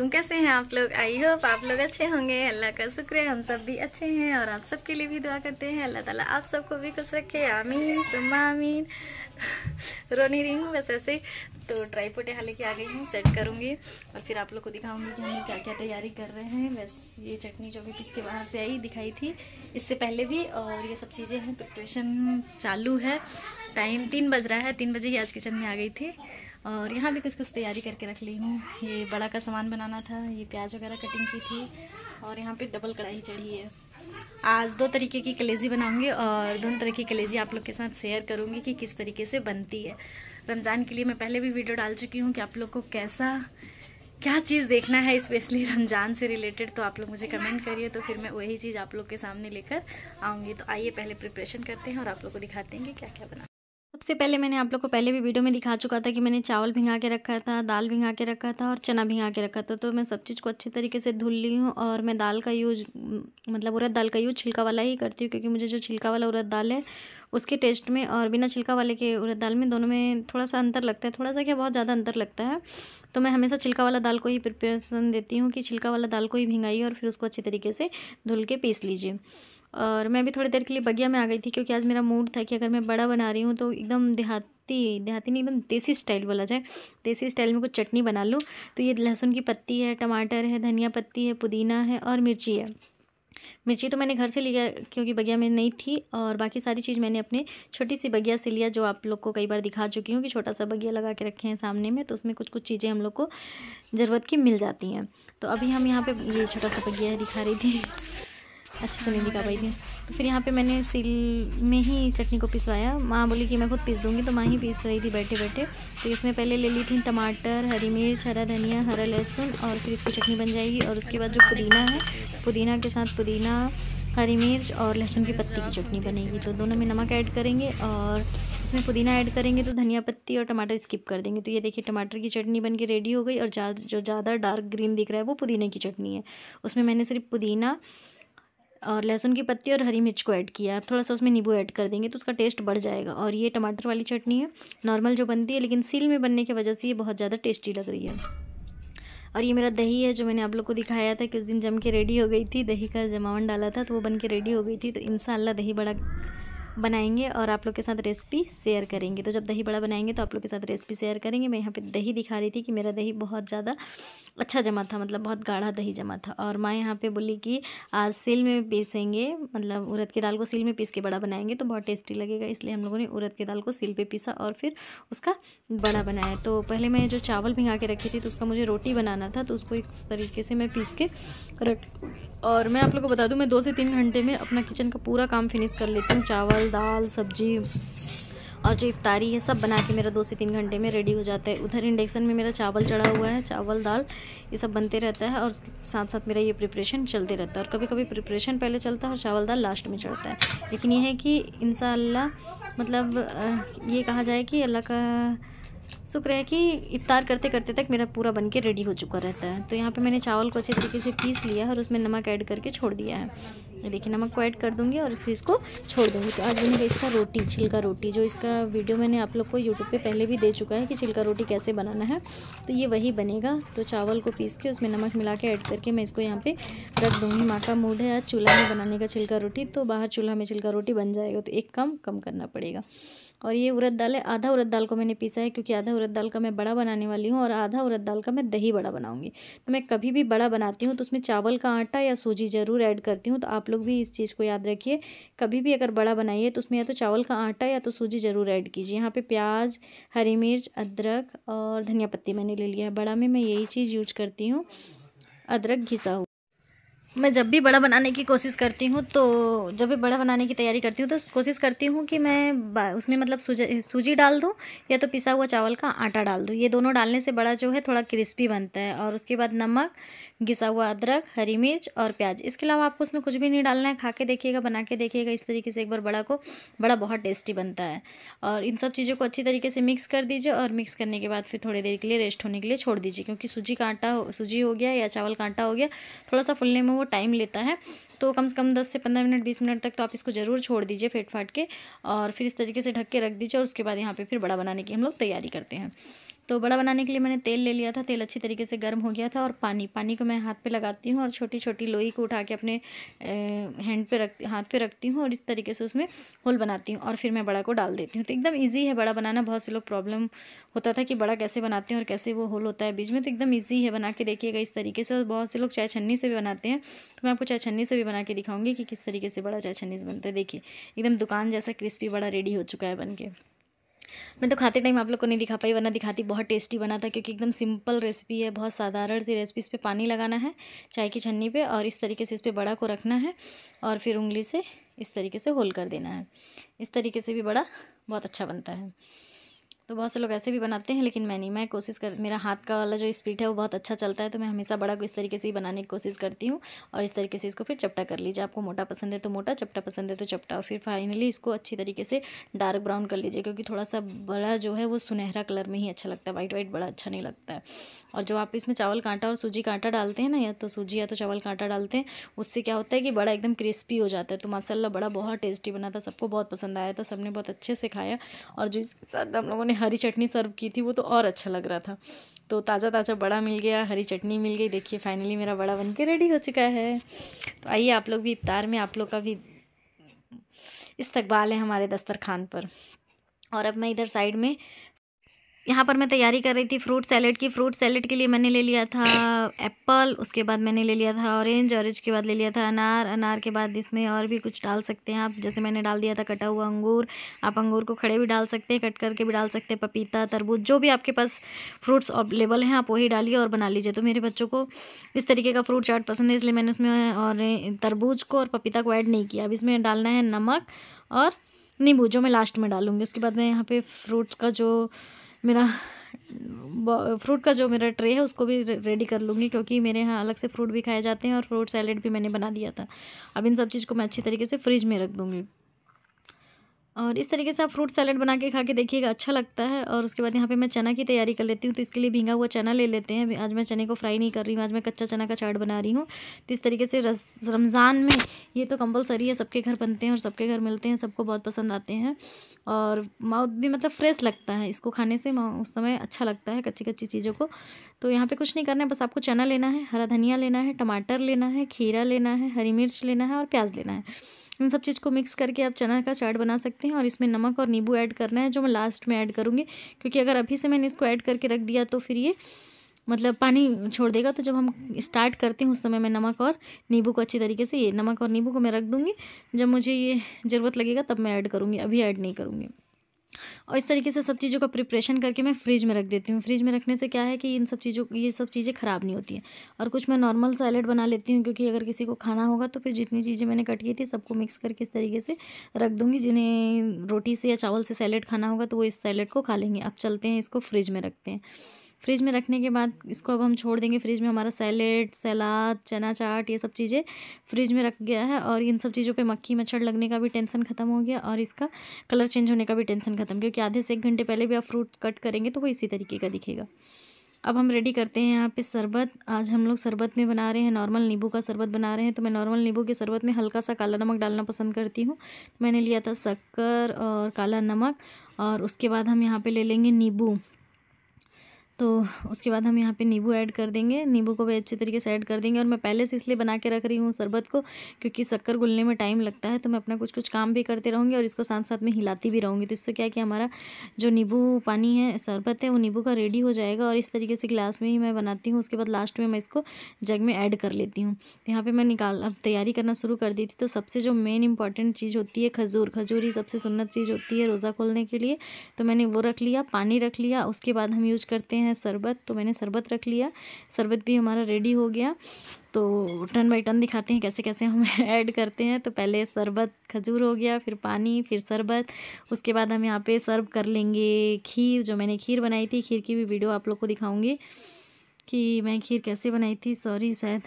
वालेकुम कैसे हैं आप लोग आई होप आप लोग अच्छे होंगे अल्लाह का शुक्र है हम सब भी अच्छे हैं और आप सबके लिए भी दुआ करते हैं अल्लाह ताला आप सबको भी खुश रखे आमीन सुम्मा आमीन रोनी रही हूँ बस ऐसे तो पोटे यहाँ लेके आ गई हूँ सेट करूँगी और फिर आप लोग को दिखाऊंगी कि हम क्या क्या तैयारी कर रहे हैं बस ये चटनी जो भी किसके बाहर से आई दिखाई थी इससे पहले भी और ये सब चीज़ें हैं प्रिपरेशन चालू है टाइम तीन बज रहा है तीन बजे ही आज किचन में आ गई थी और यहाँ भी कुछ कुछ तैयारी करके रख ली हूँ ये बड़ा का सामान बनाना था ये प्याज वगैरह कटिंग की थी और यहाँ पे डबल कढ़ाई चढ़ी है आज दो तरीके की कलेजी बनाऊंगी और दोनों तरह की कलेजी आप लोग के साथ शेयर करूँगी कि किस तरीके से बनती है रमज़ान के लिए मैं पहले भी वीडियो डाल चुकी हूँ कि आप लोग को कैसा क्या चीज़ देखना है स्पेशली रमज़ान से रिलेटेड तो आप लोग मुझे कमेंट करिए तो फिर मैं वही चीज़ आप लोग के सामने लेकर आऊँगी तो आइए पहले प्रिपरेशन करते हैं और आप लोग को दिखाते हैं कि क्या क्या बना सबसे पहले मैंने आप लोग को पहले भी वीडियो में दिखा चुका था कि मैंने चावल भिंगा के रखा था दाल भिंगा के रखा था और चना भिंगा के रखा था तो मैं सब चीज़ को अच्छे तरीके से धुल ली हूँ और मैं दाल का यूज मतलब उरद दाल का यूज छिलका वाला ही करती हूँ क्योंकि मुझे जो छिलका वाला उरद दाल है उसके टेस्ट में और बिना छिलका वाले के उड़द दाल में दोनों में थोड़ा सा अंतर लगता है थोड़ा सा क्या बहुत ज़्यादा अंतर लगता है तो मैं हमेशा छिलका वाला दाल को ही प्रिपरेशन देती हूँ कि छिलका वाला दाल को ही भिंगाइए और फिर उसको अच्छे तरीके से धुल के पीस लीजिए और मैं भी थोड़ी देर के लिए बगिया में आ गई थी क्योंकि आज मेरा मूड था कि अगर मैं बड़ा बना रही हूँ तो एकदम देहाती देहाती नहीं एकदम देसी स्टाइल बोला जाए देसी स्टाइल में कुछ चटनी बना लूँ तो ये लहसुन की पत्ती है टमाटर है धनिया पत्ती है पुदीना है और मिर्ची है मिर्ची तो मैंने घर से लिया क्योंकि बगिया में नहीं थी और बाकी सारी चीज़ मैंने अपने छोटी सी बगिया से लिया जो आप लोग को कई बार दिखा चुकी हूँ कि छोटा सा बगिया लगा के रखे हैं सामने में तो उसमें कुछ कुछ चीज़ें हम लोग को ज़रूरत की मिल जाती हैं तो अभी हम यहाँ पे ये छोटा सा बगिया दिखा रही थी अच्छे से नहीं दिखा पाई थी तो फिर यहाँ पे मैंने सिल में ही चटनी को पिसवाया माँ बोली कि मैं खुद पीस दूँगी तो माँ ही पीस रही थी बैठे बैठे तो इसमें पहले ले ली थी टमाटर हरी मिर्च हरा धनिया हरा लहसुन और फिर इसकी चटनी बन जाएगी और उसके बाद जो पुदीना है पुदीना के साथ पुदीना हरी मिर्च और लहसुन की पत्ती की चटनी बनेगी तो दोनों में नमक ऐड करेंगे और इसमें पुदीना ऐड करेंगे तो धनिया पत्ती और टमाटर स्किप कर देंगे तो ये देखिए टमाटर की चटनी बन के रेडी हो गई और जो ज़्यादा डार्क ग्रीन दिख रहा है वो पुदीने की चटनी है उसमें मैंने सिर्फ पुदीना और लहसुन की पत्ती और हरी मिर्च को ऐड किया आप थोड़ा सा उसमें नींबू ऐड कर देंगे तो उसका टेस्ट बढ़ जाएगा और ये टमाटर वाली चटनी है नॉर्मल जो बनती है लेकिन सील में बनने की वजह से ये बहुत ज़्यादा टेस्टी लग रही है और ये मेरा दही है जो मैंने आप लोग को दिखाया था कि उस दिन जम के रेडी हो गई थी दही का जमावन डाला था तो वो बन के रेडी हो गई थी तो इन दही बड़ा बनाएंगे और आप लोग के साथ रेसिपी शेयर करेंगे तो जब दही बड़ा बनाएंगे तो आप लोग के साथ रेसिपी शेयर करेंगे मैं यहाँ पे दही दिखा रही थी कि मेरा दही बहुत ज़्यादा अच्छा जमा था मतलब बहुत गाढ़ा दही जमा था और माँ यहाँ पे बोली कि आज सिल में पीसेंगे मतलब उड़द की दाल को सिल में पीस के बड़ा बनाएंगे तो बहुत टेस्टी लगेगा इसलिए हम लोगों ने उरद की दाल को सिल पर पीसा और फिर उसका बड़ा बनाया तो पहले मैं जो चावल भिंगा के रखी थी तो उसका मुझे रोटी बनाना था तो उसको इस तरीके से मैं पीस के रख और मैं आप लोग को बता दूँ मैं दो से तीन घंटे में अपना किचन का पूरा काम फिनिश कर लेती हूँ चावल दाल सब्जी और जो इफ्तारी है सब बना के मेरा दो से तीन घंटे में रेडी हो जाता है उधर इंडक्शन में मेरा चावल चढ़ा हुआ है चावल दाल ये सब बनते रहता है और साथ साथ मेरा ये प्रिपरेशन चलते रहता है और कभी कभी प्रिपरेशन पहले चलता है और चावल दाल लास्ट में चढ़ता है लेकिन ये है कि इन मतलब ये कहा जाए कि अल्लाह का शुक्र है कि इफ्तार करते करते तक मेरा पूरा बन के रेडी हो चुका रहता है तो यहाँ पर मैंने चावल को अच्छे तरीके से पीस लिया है और उसमें नमक ऐड करके छोड़ दिया है देखिए नमक को ऐड कर दूँगी और फिर इसको छोड़ दूँगी तो आज बनेगा इसका रोटी छिलका रोटी जो इसका वीडियो मैंने आप लोग को यूट्यूब पे पहले भी दे चुका है कि छिलका रोटी कैसे बनाना है तो ये वही बनेगा तो चावल को पीस के उसमें नमक मिला के ऐड करके मैं इसको यहाँ पर रख दूँगी माँ का मूड है आज चूल्हा में बनाने का छिलका रोटी तो बाहर चूल्हा में छिलका रोटी बन जाएगा तो एक कम कम करना पड़ेगा और ये उरद दाल है आधा उरद दाल को मैंने पीसा है क्योंकि आधा उरद दाल का मैं बड़ा बनाने वाली हूँ और आधा उरद दाल का मैं दही बड़ा बनाऊँगी तो मैं कभी भी बड़ा बनाती हूँ तो उसमें चावल का आटा या सूजी ज़रूर ऐड करती हूँ तो आप लोग भी इस चीज़ को याद रखिए कभी भी अगर बड़ा बनाइए तो उसमें या तो चावल का आटा या तो सूजी ज़रूर ऐड कीजिए यहाँ पे प्याज हरी मिर्च अदरक और धनिया पत्ती मैंने ले लिया है बड़ा में मैं यही चीज़ यूज करती हूँ अदरक घिसा हुआ मैं जब भी बड़ा बनाने की कोशिश करती हूँ तो जब भी बड़ा बनाने की तैयारी करती हूँ तो कोशिश करती हूँ कि मैं उसमें मतलब सूजी सूजी डाल दूँ या तो पिसा हुआ चावल का आटा डाल दूँ ये दोनों डालने से बड़ा जो है थोड़ा क्रिस्पी बनता है और उसके बाद नमक घिसा हुआ अदरक हरी मिर्च और प्याज इसके अलावा आपको उसमें कुछ भी नहीं डालना है खा के देखिएगा बना के देखिएगा इस तरीके से एक बार बड़ा को बड़ा बहुत टेस्टी बनता है और इन सब चीज़ों को अच्छी तरीके से मिक्स कर दीजिए और मिक्स करने के बाद फिर थोड़ी देर के लिए रेस्ट होने के लिए छोड़ दीजिए क्योंकि सूजी का आटा सूजी हो गया या चावल का आटा हो गया थोड़ा सा फुलने में वो टाइम लेता है तो कम से कम दस से पंद्रह मिनट बीस मिनट तक तो आप इसको ज़रूर छोड़ दीजिए फेट फाट के और फिर इस तरीके से ढक के रख दीजिए और उसके बाद यहाँ पर फिर बड़ा बनाने की हम लोग तैयारी करते हैं तो बड़ा बनाने के लिए मैंने तेल ले लिया था तेल अच्छी तरीके से गर्म हो गया था और पानी पानी को मैं हाथ पे लगाती हूँ और छोटी छोटी लोई को उठा के अपने हैंड पे रख हाथ पे रखती हूँ और इस तरीके से उसमें होल बनाती हूँ और फिर मैं बड़ा को डाल देती हूँ तो एकदम ईजी है बड़ा बनाना बहुत से लोग प्रॉब्लम होता था कि बड़ा कैसे बनाते हैं और कैसे वो होल होता है बीच में तो एकदम ईजी है बना के देखिएगा इस तरीके से और बहुत से लोग चाय छन्नी से भी बनाते हैं तो मैं आपको चाय छन्नी से भी बना के दिखाऊँगी कि किस तरीके से बड़ा चाय छन्नी से बनता है देखिए एकदम दुकान जैसा क्रिस्पी बड़ा रेडी हो चुका है बन के मैं तो खाते टाइम आप लोग को नहीं दिखा पाई वरना दिखाती बहुत टेस्टी बना था क्योंकि एकदम सिंपल रेसिपी है बहुत साधारण सी रेसिपी इस पर पानी लगाना है चाय की छन्नी पे और इस तरीके से इस पर बड़ा को रखना है और फिर उंगली से इस तरीके से होल कर देना है इस तरीके से भी बड़ा बहुत अच्छा बनता है तो बहुत से लोग ऐसे भी बनाते हैं लेकिन मैं नहीं मैं कोशिश कर मेरा हाथ का वाला जो स्पीड है वो बहुत अच्छा चलता है तो मैं हमेशा बड़ा को इस तरीके से ही बनाने की कोशिश करती हूँ और इस तरीके से इसको फिर चपटा कर लीजिए आपको मोटा पसंद है तो मोटा चपटा पसंद है तो चपटा और फिर फाइनली इसको अच्छी तरीके से डार्क ब्राउन कर लीजिए क्योंकि थोड़ा सा बड़ा जो है वो सुनहरा कलर में ही अच्छा लगता है वाइट वाइट बड़ा अच्छा नहीं लगता है और जो आप इसमें चावल कांटा और सूजी कांटा डालते हैं ना या तो सूजी या तो चावल कांटा डालते हैं उससे क्या होता है कि बड़ा एकदम क्रिस्पी हो जाता है तो मसाला बड़ा बहुत टेस्टी बना था सबको बहुत पसंद आया था सबने बहुत अच्छे से खाया और जो इसके साथ हम लोगों ने हरी चटनी सर्व की थी वो तो और अच्छा लग रहा था तो ताज़ा ताज़ा बड़ा मिल गया हरी चटनी मिल गई देखिए फाइनली मेरा बड़ा बन के रेडी हो चुका है तो आइए आप लोग भी इफ्तार में आप लोग का भी इस्तबाल है हमारे दस्तरखान पर और अब मैं इधर साइड में यहाँ पर मैं तैयारी कर रही थी फ्रूट सैलेड की फ्रूट सैलेड के लिए मैंने ले लिया था एप्पल उसके बाद मैंने ले लिया था ऑरेंज ऑरेंज के बाद ले लिया था अनार अनार के बाद इसमें और भी कुछ डाल सकते हैं आप जैसे मैंने डाल दिया था कटा हुआ अंगूर आप अंगूर को खड़े भी डाल सकते हैं कट करके भी डाल सकते हैं पपीता तरबूज जो भी आपके पास फ्रूट्स अवेलेबल हैं आप वही डालिए और बना लीजिए तो मेरे बच्चों को इस तरीके का फ्रूट चाट पसंद है इसलिए मैंने उसमें और तरबूज को और पपीता को ऐड नहीं किया अब इसमें डालना है नमक और नींबू जो मैं लास्ट में डालूँगी उसके बाद मैं यहाँ पे फ्रूट्स का जो मेरा फ्रूट का जो मेरा ट्रे है उसको भी रेडी कर लूँगी क्योंकि मेरे यहाँ अलग से फ्रूट भी खाए जाते हैं और फ्रूट सैलेड भी मैंने बना दिया था अब इन सब चीज़ को मैं अच्छी तरीके से फ्रिज में रख दूँगी और इस तरीके से आप फ्रूट सैलड बना के खा के देखिएगा अच्छा लगता है और उसके बाद यहाँ पे मैं चना की तैयारी कर लेती हूँ तो इसके लिए भींगा हुआ चना ले लेते हैं आज मैं चने को फ्राई नहीं कर रही हूँ आज मैं कच्चा चना का चाट बना रही हूँ तो इस तरीके से रस रमज़ान में ये तो कंपलसरी है सबके घर बनते हैं और सबके घर मिलते हैं सबको बहुत पसंद आते हैं और माउथ भी मतलब फ्रेश लगता है इसको खाने से उस समय अच्छा लगता है कच्ची कच्ची चीज़ों को तो यहाँ पर कुछ नहीं करना है बस आपको चना लेना है हरा धनिया लेना है टमाटर लेना है खीरा लेना है हरी मिर्च लेना है और प्याज लेना है इन सब चीज़ को मिक्स करके आप चना का चाट बना सकते हैं और इसमें नमक और नींबू ऐड करना है जो मैं लास्ट में ऐड करूँगी क्योंकि अगर अभी से मैंने इसको ऐड करके रख दिया तो फिर ये मतलब पानी छोड़ देगा तो जब हम स्टार्ट करते हैं उस समय मैं नमक और नींबू को अच्छी तरीके से ये नमक और नींबू को मैं रख दूँगी जब मुझे ये ज़रूरत लगेगा तब मैं ऐड करूँगी अभी ऐड नहीं करूँगी और इस तरीके से सब चीज़ों का प्रिपरेशन करके मैं फ्रिज में रख देती हूँ फ्रिज में रखने से क्या है कि इन सब चीज़ों ये सब चीज़ें ख़राब नहीं होती हैं और कुछ मैं नॉर्मल सैलेड बना लेती हूँ क्योंकि अगर किसी को खाना होगा तो फिर जितनी चीज़ें मैंने कट की थी सबको मिक्स करके इस तरीके से रख दूँगी जिन्हें रोटी से या चावल से सैलेड खाना होगा तो वो इस सैलेड को खा लेंगे अब चलते हैं इसको फ्रिज में रखते हैं फ्रिज में रखने के बाद इसको अब हम छोड़ देंगे फ्रिज में हमारा सैलेड सलाद चना चाट ये सब चीज़ें फ्रिज में रख गया है और इन सब चीज़ों पे मक्खी मच्छर लगने का भी टेंशन ख़त्म हो गया और इसका कलर चेंज होने का भी टेंशन ख़त्म क्योंकि आधे से एक घंटे पहले भी आप फ्रूट कट करेंगे तो वो इसी तरीके का दिखेगा अब हम रेडी करते हैं यहाँ पे शरबत आज हम लोग शरबत में बना रहे हैं नॉर्मल नींबू का शरबत बना रहे हैं तो मैं नॉर्मल नींबू के शरबत में हल्का सा काला नमक डालना पसंद करती हूँ मैंने लिया था शक्कर और काला नमक और उसके बाद हम यहाँ पे ले लेंगे नींबू तो उसके बाद हम यहाँ पे नींबू ऐड कर देंगे नींबू को भी अच्छे तरीके से ऐड कर देंगे और मैं पहले से इसलिए बना के रख रही हूँ शरबत को क्योंकि शक्कर घुलने में टाइम लगता है तो मैं अपना कुछ कुछ काम भी करते रहूँगी और इसको साथ साथ में हिलाती भी रहूँगी तो इससे क्या कि हमारा जो नींबू पानी है शरबत है वो नींबू का रेडी हो जाएगा और इस तरीके से गिलास में ही मैं बनाती हूँ उसके बाद लास्ट में मैं इसको जग में ऐड कर लेती हूँ तो यहाँ पर मैं निकाल अब तैयारी करना शुरू कर दी थी तो सबसे जो मेन इंपॉर्टेंट चीज़ होती है खजूर खजूर ही सबसे सुन्नत चीज़ होती है रोज़ा खोलने के लिए तो मैंने वो रख लिया पानी रख लिया उसके बाद हम यूज करते हैं है शरबत तो मैंने शरबत रख लिया शरबत भी हमारा रेडी हो गया तो टर्न बाई टर्न दिखाते हैं कैसे कैसे हम ऐड करते हैं तो पहले शरबत खजूर हो गया फिर पानी फिर शरबत उसके बाद हम यहाँ पे सर्व कर लेंगे खीर जो मैंने खीर बनाई थी खीर की भी वीडियो आप लोग को दिखाऊंगी कि मैं खीर कैसे बनाई थी सॉरी शायद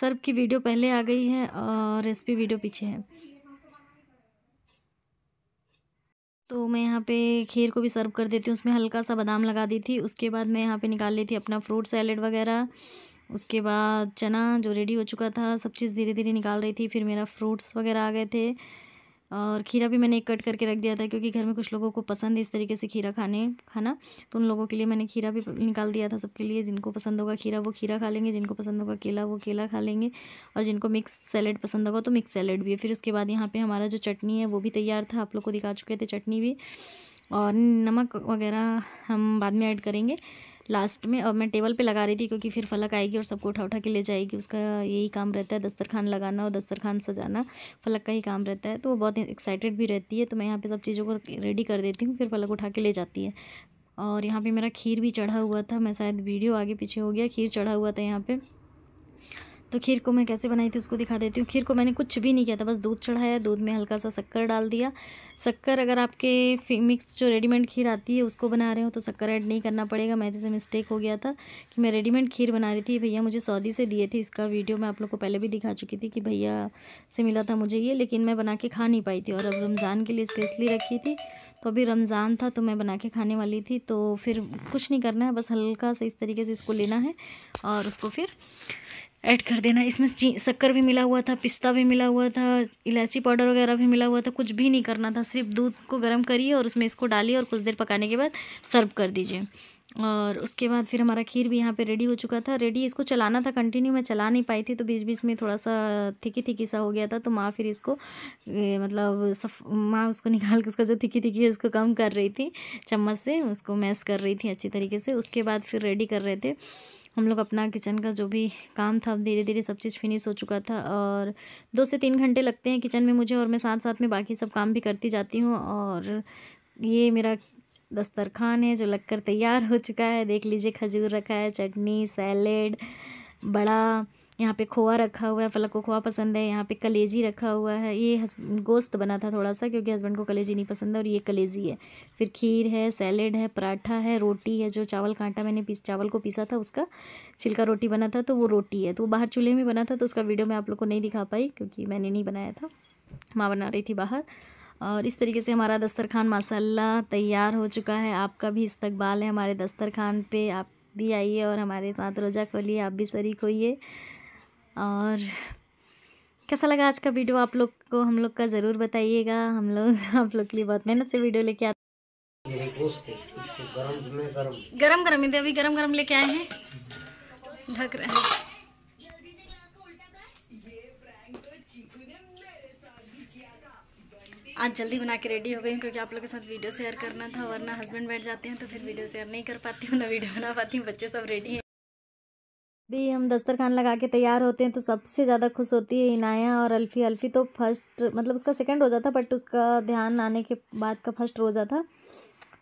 सर्व की वीडियो पहले आ गई है और रेसिपी वीडियो पीछे है तो मैं यहाँ पे खीर को भी सर्व कर देती हूँ उसमें हल्का सा बादाम लगा दी थी उसके बाद मैं यहाँ पे निकाल ली थी अपना फ्रूट सैलेड वगैरह उसके बाद चना जो रेडी हो चुका था सब चीज़ धीरे धीरे निकाल रही थी फिर मेरा फ्रूट्स वगैरह आ गए थे और खीरा भी मैंने एक कट करके रख दिया था क्योंकि घर में कुछ लोगों को पसंद है इस तरीके से खीरा खाने खाना तो उन लोगों के लिए मैंने खीरा भी निकाल दिया था सबके लिए जिनको पसंद होगा खीरा वो खीरा खा लेंगे जिनको पसंद होगा केला वो केला खा लेंगे और जिनको मिक्स सैलेड पसंद होगा तो मिक्स सैलेड भी है फिर उसके बाद यहाँ पर हमारा जो चटनी है वो भी तैयार था आप लोग को दिखा चुके थे चटनी भी और नमक वगैरह हम बाद में ऐड करेंगे लास्ट में और मैं टेबल पे लगा रही थी क्योंकि फिर फलक आएगी और सबको उठा उठा के ले जाएगी उसका यही काम रहता है दस्तरखान लगाना और दस्तरखान सजाना फलक का ही काम रहता है तो वो बहुत एक्साइटेड भी रहती है तो मैं यहाँ पर सब चीज़ों को रेडी कर देती हूँ फिर फलक उठा के ले जाती है और यहाँ पर मेरा खीर भी चढ़ा हुआ था मैं शायद वीडियो आगे पीछे हो गया खीर चढ़ा हुआ था यहाँ पर तो खीर को मैं कैसे बनाई थी उसको दिखा देती हूँ खीर को मैंने कुछ भी नहीं किया था बस दूध चढ़ाया दूध में हल्का सा शक्कर डाल दिया शक्कर अगर आपके मिक्स जो रेडीमेड खीर आती है उसको बना रहे हो तो शक्कर ऐड नहीं करना पड़ेगा मेरे से मिस्टेक हो गया था कि मैं रेडीमेड खीर बना रही थी भैया मुझे सऊदी से दिए थे इसका वीडियो मैं आप लोग को पहले भी दिखा चुकी थी कि भैया से मिला था मुझे ये लेकिन मैं बना के खा नहीं पाई थी और अब रमज़ान के लिए स्पेशली रखी थी तो अभी रमज़ान था तो मैं बना के खाने वाली थी तो फिर कुछ नहीं करना है बस हल्का सा इस तरीके से इसको लेना है और उसको फिर ऐड कर देना इसमें शक्कर भी मिला हुआ था पिस्ता भी मिला हुआ था इलायची पाउडर वगैरह भी मिला हुआ था कुछ भी नहीं करना था सिर्फ दूध को गर्म करिए और उसमें इसको डालिए और कुछ देर पकाने के बाद सर्व कर दीजिए और उसके बाद फिर हमारा खीर भी यहाँ पे रेडी हो चुका था रेडी इसको चलाना था कंटिन्यू मैं चला नहीं पाई थी तो बीच बीच में थोड़ा सा थिकी थिकी सा हो गया था तो माँ फिर इसको मतलब सफ माँ उसको निकाल के उसका जो थिकी थिकी है उसको कम कर रही थी चम्मच से उसको मैस कर रही थी अच्छी तरीके से उसके बाद फिर रेडी कर रहे थे हम लोग अपना किचन का जो भी काम था धीरे धीरे सब चीज़ फिनिश हो चुका था और दो से तीन घंटे लगते हैं किचन में मुझे और मैं साथ साथ में बाकी सब काम भी करती जाती हूँ और ये मेरा दस्तरखान है जो लगकर तैयार हो चुका है देख लीजिए खजूर रखा है चटनी सैलेड बड़ा यहाँ पे खोआ रखा हुआ है फलक को खोआ पसंद है यहाँ पे कलेजी रखा हुआ है ये हस गोश्त बना था थोड़ा सा क्योंकि हस्बैंड को कलेजी नहीं पसंद है और ये कलेजी है फिर खीर है सैलेड है पराठा है रोटी है जो चावल कांटा मैंने पीस चावल को पीसा था उसका छिलका रोटी बना था तो वो रोटी है तो वो बाहर चूल्हे में बना था तो उसका वीडियो मैं आप लोग को नहीं दिखा पाई क्योंकि मैंने नहीं बनाया था माँ बना रही थी बाहर और इस तरीके से हमारा दस्तरखान माशाल्लाह तैयार हो चुका है आपका भी इस्तकबाल है हमारे दस्तरखान पे आप भी आइए और हमारे साथ रोज़ा खोलिए आप भी शरीक होइए और कैसा लगा आज का वीडियो आप लोग को हम लोग का ज़रूर बताइएगा हम लोग आप लोग के लिए बहुत मेहनत से वीडियो लेके आते गरम गरम गरम गरम अभी गरम गरम लेके आए हैं ढक रहे हैं आज जल्दी बना के रेडी हो गई हूँ क्योंकि आप लोगों के साथ वीडियो शेयर करना था वरना हस्बैंड बैठ जाते हैं तो फिर वीडियो शेयर नहीं कर पाती हूँ ना वीडियो बना पाती हूँ बच्चे सब रेडी हैं भी हम दस्तरखान लगा के तैयार होते हैं तो सबसे ज़्यादा खुश होती है इनाया और अल्फ़ी अल्फ़ी तो फर्स्ट मतलब उसका सेकंड रोज़ा था बट उसका ध्यान आने के बाद का फर्स्ट रोज़ा था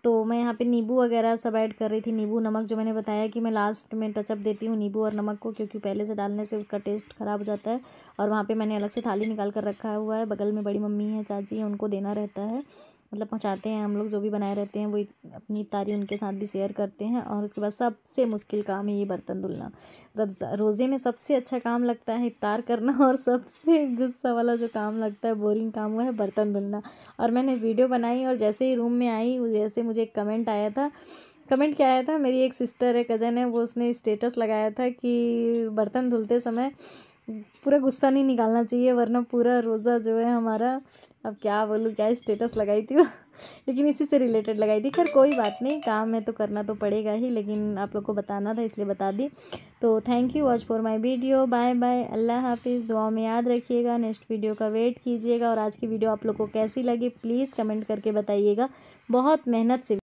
तो मैं यहाँ पे नींबू वगैरह सब ऐड कर रही थी नींबू नमक जो मैंने बताया कि मैं लास्ट में टचअप देती हूँ नींबू और नमक को क्योंकि पहले से डालने से उसका टेस्ट ख़राब हो जाता है और वहाँ पर मैंने अलग से थाली निकाल कर रखा हुआ है बगल में बड़ी मम्मी है चाची है उनको देना रहता है मतलब पहुँचाते हैं हम लोग जो भी बनाए रहते हैं वो अपनी तारी उनके साथ भी शेयर करते हैं और उसके बाद सबसे मुश्किल काम है ये बर्तन धुलना रब मतलब रोज़े में सबसे अच्छा काम लगता है इफ्तार करना और सबसे गुस्सा वाला जो काम लगता है बोरिंग काम वो है बर्तन धुलना और मैंने वीडियो बनाई और जैसे ही रूम में आई जैसे मुझे एक कमेंट आया था कमेंट क्या आया था मेरी एक सिस्टर है कज़न है वो उसने स्टेटस लगाया था कि बर्तन धुलते समय पूरा गुस्सा नहीं निकालना चाहिए वरना पूरा रोज़ा जो है हमारा अब क्या बोलूँ क्या स्टेटस लगाई थी लेकिन इसी से रिलेटेड लगाई थी खैर कोई बात नहीं काम है तो करना तो पड़ेगा ही लेकिन आप लोग को बताना था इसलिए बता दी तो thank you watch for my video bye bye अल्लाह हाफिज़ दुआ में याद रखिएगा नेक्स्ट वीडियो का वेट कीजिएगा और आज की वीडियो आप लोग को कैसी लगी प्लीज़ कमेंट करके बताइएगा बहुत मेहनत से